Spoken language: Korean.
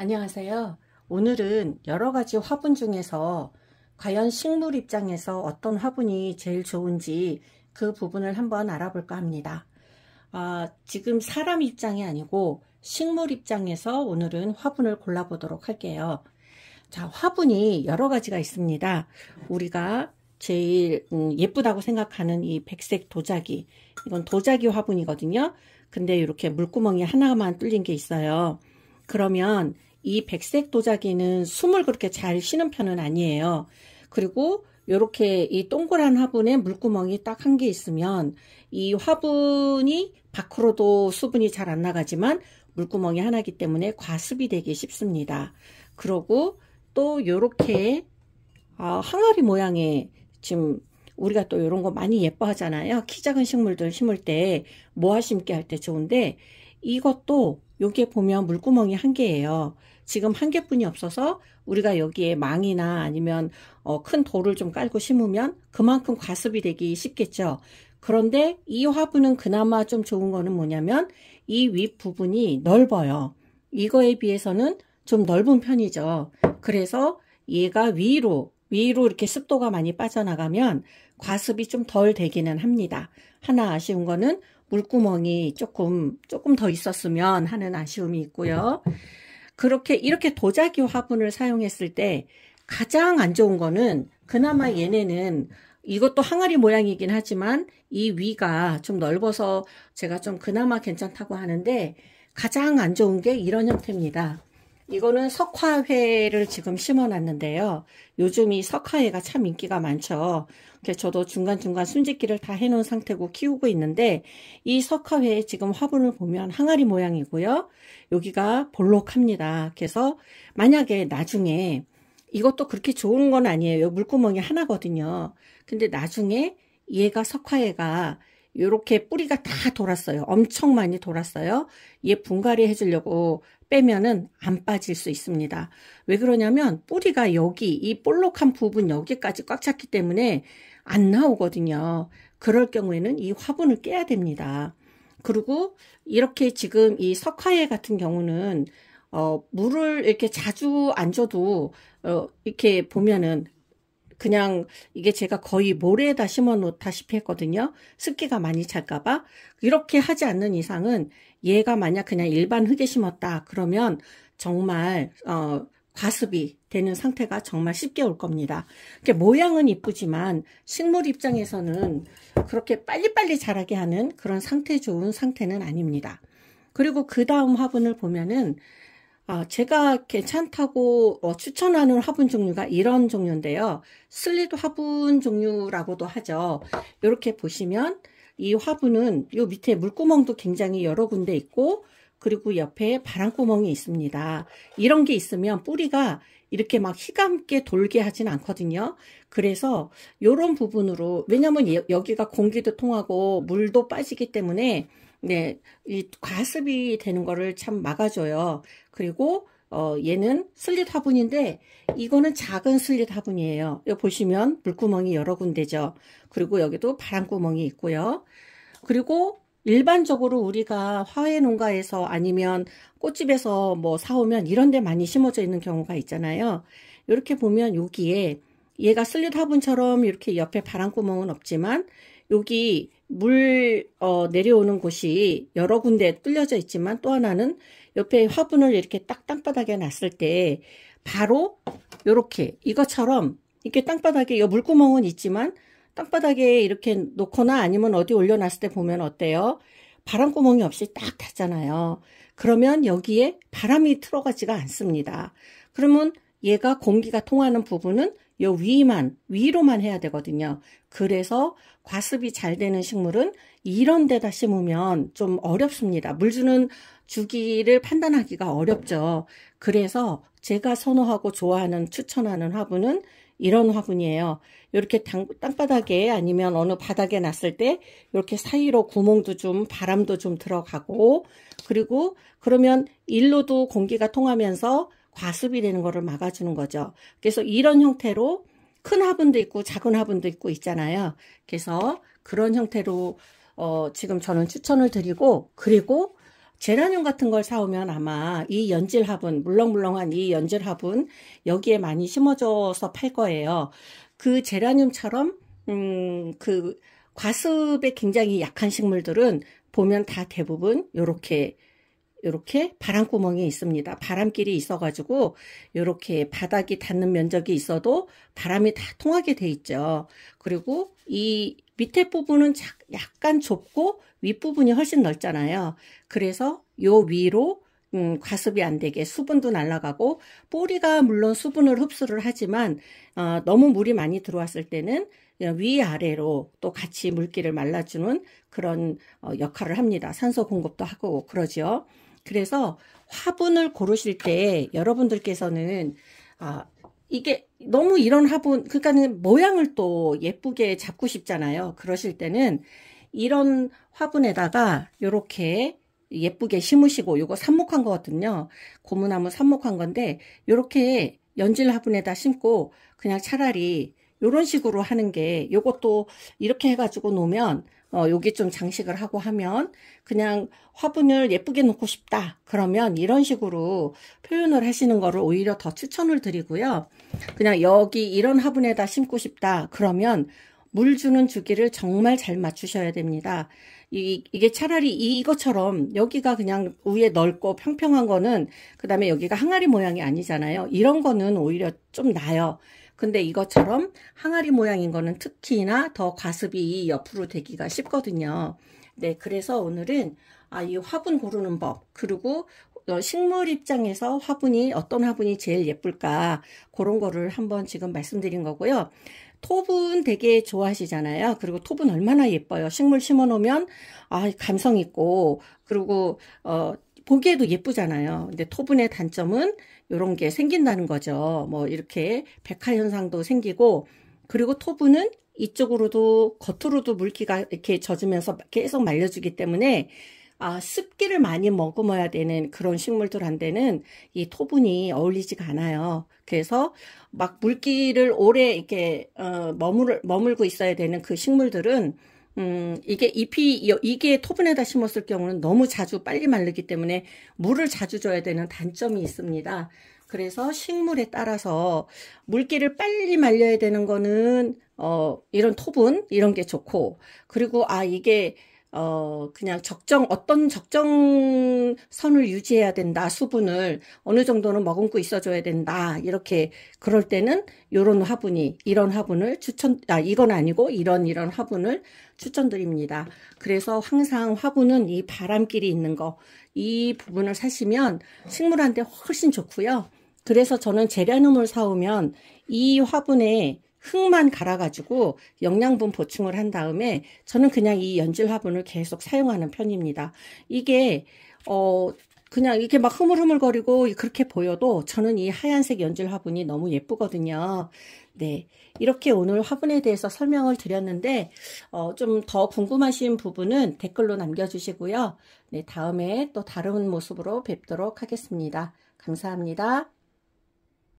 안녕하세요. 오늘은 여러 가지 화분 중에서 과연 식물 입장에서 어떤 화분이 제일 좋은지 그 부분을 한번 알아볼까 합니다. 아, 지금 사람 입장이 아니고 식물 입장에서 오늘은 화분을 골라보도록 할게요. 자, 화분이 여러 가지가 있습니다. 우리가 제일 음, 예쁘다고 생각하는 이 백색 도자기. 이건 도자기 화분이거든요. 근데 이렇게 물구멍이 하나만 뚫린 게 있어요. 그러면 이 백색 도자기는 숨을 그렇게 잘 쉬는 편은 아니에요. 그리고 이렇게 이 동그란 화분에 물구멍이 딱 한 개 있으면 이 화분이 밖으로도 수분이 잘 안 나가지만 물구멍이 하나기 때문에 과습이 되기 쉽습니다. 그러고 또 이렇게 아, 항아리 모양의 지금 우리가 또 이런 거 많이 예뻐하잖아요. 키 작은 식물들 심을 때 모아 심게 할 때 좋은데 이것도 여기에 보면 물구멍이 한 개예요. 지금 한 개뿐이 없어서 우리가 여기에 망이나 아니면 어, 큰 돌을 좀 깔고 심으면 그만큼 과습이 되기 쉽겠죠. 그런데 이 화분은 그나마 좀 좋은 거는 뭐냐면 이 윗부분이 넓어요. 이거에 비해서는 좀 넓은 편이죠. 그래서 얘가 위로 위로 이렇게 습도가 많이 빠져나가면 과습이 좀 덜 되기는 합니다. 하나 아쉬운 거는 물구멍이 조금 조금 더 있었으면 하는 아쉬움이 있고요. 그렇게 이렇게 도자기 화분을 사용했을 때 가장 안 좋은 거는 그나마 얘네는 이것도 항아리 모양이긴 하지만 이 위가 좀 넓어서 제가 좀 그나마 괜찮다고 하는데 가장 안 좋은 게 이런 형태입니다. 이거는 석화회를 지금 심어놨는데요. 요즘 이 석화회가 참 인기가 많죠. 그래서 저도 중간중간 순직기를다 해놓은 상태고 키우고 있는데 이 석화회에 지금 화분을 보면 항아리 모양이고요. 여기가 볼록합니다. 그래서 만약에 나중에 이것도 그렇게 좋은 건 아니에요. 물구멍이 하나거든요. 근데 나중에 얘가 석화회가 이렇게 뿌리가 다 돌았어요. 엄청 많이 돌았어요. 얘 분갈이 해주려고 빼면은 안 빠질 수 있습니다. 왜 그러냐면 뿌리가 여기 이 볼록한 부분 여기까지 꽉 찼기 때문에 안 나오거든요. 그럴 경우에는 이 화분을 깨야 됩니다. 그리고 이렇게 지금 이 석화예 같은 경우는 어, 물을 이렇게 자주 안 줘도 어, 이렇게 보면은 그냥 이게 제가 거의 모래에다 심어 놓다시피 했거든요. 습기가 많이 찰까봐. 이렇게 하지 않는 이상은 얘가 만약 그냥 일반 흙에 심었다 그러면 정말 어 과습이 되는 상태가 정말 쉽게 올 겁니다. 모양은 이쁘지만 식물 입장에서는 그렇게 빨리빨리 자라게 하는 그런 상태 좋은 상태는 아닙니다. 그리고 그 다음 화분을 보면은 아, 제가 괜찮다고 어, 추천하는 화분 종류가 이런 종류인데요. 슬리드 화분 종류라고도 하죠. 이렇게 보시면 이 화분은 이 밑에 물구멍도 굉장히 여러 군데 있고 그리고 옆에 바람구멍이 있습니다. 이런 게 있으면 뿌리가 이렇게 막 희감게 돌게 하진 않거든요. 그래서 이런 부분으로 왜냐면 여기가 공기도 통하고 물도 빠지기 때문에 네, 이 과습이 되는 거를 참 막아줘요. 그리고 어, 얘는 슬릿 화분인데 이거는 작은 슬릿 화분이에요. 여기 보시면 물구멍이 여러 군데죠. 그리고 여기도 바람구멍이 있고요. 그리고 일반적으로 우리가 화훼 농가에서 아니면 꽃집에서 뭐 사오면 이런 데 많이 심어져 있는 경우가 있잖아요. 이렇게 보면 여기에 얘가 슬릿 화분처럼 이렇게 옆에 바람구멍은 없지만 여기 물 어, 내려오는 곳이 여러 군데 뚫려져 있지만 또 하나는 옆에 화분을 이렇게 딱 땅바닥에 놨을 때 바로 이렇게 이것처럼 이렇게 땅바닥에 요 물구멍은 있지만 땅바닥에 이렇게 놓거나 아니면 어디 올려놨을 때 보면 어때요? 바람구멍이 없이 딱 닿잖아요. 그러면 여기에 바람이 틀어가지가 않습니다. 그러면 얘가 공기가 통하는 부분은 요 위만 위로만 해야 되거든요. 그래서 과습이 잘 되는 식물은 이런 데다 심으면 좀 어렵습니다. 물 주는 주기를 판단하기가 어렵죠. 그래서 제가 선호하고 좋아하는 추천하는 화분은 이런 화분이에요. 이렇게 땅바닥에 아니면 어느 바닥에 놨을 때 이렇게 사이로 구멍도 좀 바람도 좀 들어가고 그리고 그러면 일로도 공기가 통하면서 과습이 되는 거를 막아주는 거죠. 그래서 이런 형태로 큰 화분도 있고 작은 화분도 있고 있잖아요. 그래서 그런 형태로 어, 지금 저는 추천을 드리고 그리고 제라늄 같은 걸 사오면 아마 이 연질 화분 물렁물렁한 이 연질 화분 여기에 많이 심어져서팔 거예요. 그 제라늄처럼 음, 그 과습에 굉장히 약한 식물들은 보면 다 대부분 이렇게 이렇게 바람구멍이 있습니다. 바람길이 있어가지고 이렇게 바닥이 닿는 면적이 있어도 바람이 다 통하게 돼 있죠. 그리고 이 밑에 부분은 약간 좁고 윗부분이 훨씬 넓잖아요. 그래서 요 위로 음, 과습이 안 되게 수분도 날아가고 뿌리가 물론 수분을 흡수를 하지만 어, 너무 물이 많이 들어왔을 때는 위아래로 또 같이 물기를 말라주는 그런 어, 역할을 합니다. 산소 공급도 하고 그러죠. 그래서 화분을 고르실 때 여러분들께서는 아 이게 너무 이런 화분 그러니까는 모양을 또 예쁘게 잡고 싶잖아요. 그러실 때는 이런 화분에다가 요렇게 예쁘게 심으시고 요거 삽목한 거거든요. 고무나무 삽목한 건데 요렇게 연질 화분에다 심고 그냥 차라리 요런 식으로 하는 게 요것도 이렇게 해가지고 놓으면 어, 여기 좀 장식을 하고 하면 그냥 화분을 예쁘게 놓고 싶다 그러면 이런 식으로 표현을 하시는 거를 오히려 더 추천을 드리고요 그냥 여기 이런 화분에다 심고 싶다 그러면 물 주는 주기를 정말 잘 맞추셔야 됩니다. 이, 게 차라리 이, 이것처럼 여기가 그냥 위에 넓고 평평한 거는 그 다음에 여기가 항아리 모양이 아니잖아요. 이런 거는 오히려 좀 나아요. 근데 이것처럼 항아리 모양인 거는 특히나 더가습이 옆으로 되기가 쉽거든요. 네, 그래서 오늘은 아, 이 화분 고르는 법, 그리고 어, 식물 입장에서 화분이 어떤 화분이 제일 예쁠까 그런 거를 한번 지금 말씀드린 거고요. 톱은 되게 좋아하시잖아요. 그리고 톱은 얼마나 예뻐요. 식물 심어 놓으면 아, 감성 있고 그리고 어 보기에도 예쁘잖아요. 근데 토분의 단점은 이런 게 생긴다는 거죠. 뭐 이렇게 백화 현상도 생기고 그리고 토분은 이쪽으로도 겉으로도 물기가 이렇게 젖으면서 계속 말려주기 때문에 아, 습기를 많이 머금어야 되는 그런 식물들한테는 이 토분이 어울리지가 않아요. 그래서 막 물기를 오래 이렇게 어, 머물, 머물고 있어야 되는 그 식물들은 음, 이게 잎이, 이게 토분에다 심었을 경우는 너무 자주 빨리 말르기 때문에 물을 자주 줘야 되는 단점이 있습니다. 그래서 식물에 따라서 물기를 빨리 말려야 되는 거는, 어, 이런 토분, 이런 게 좋고, 그리고, 아, 이게, 어, 그냥 적정, 어떤 적정 선을 유지해야 된다. 수분을 어느 정도는 머금고 있어줘야 된다. 이렇게, 그럴 때는 이런 화분이, 이런 화분을 추천, 아, 이건 아니고, 이런, 이런 화분을 추천드립니다. 그래서 항상 화분은 이 바람길이 있는 거, 이 부분을 사시면 식물한테 훨씬 좋고요. 그래서 저는 재라늄을 사오면 이 화분에 흙만 갈아가지고 영양분 보충을 한 다음에 저는 그냥 이 연질 화분을 계속 사용하는 편입니다. 이게 어 그냥 이렇게 막 흐물흐물거리고 그렇게 보여도 저는 이 하얀색 연질 화분이 너무 예쁘거든요. 네, 이렇게 오늘 화분에 대해서 설명을 드렸는데 어, 좀 더 궁금하신 부분은 댓글로 남겨주시고요. 네, 다음에 또 다른 모습으로 뵙도록 하겠습니다. 감사합니다.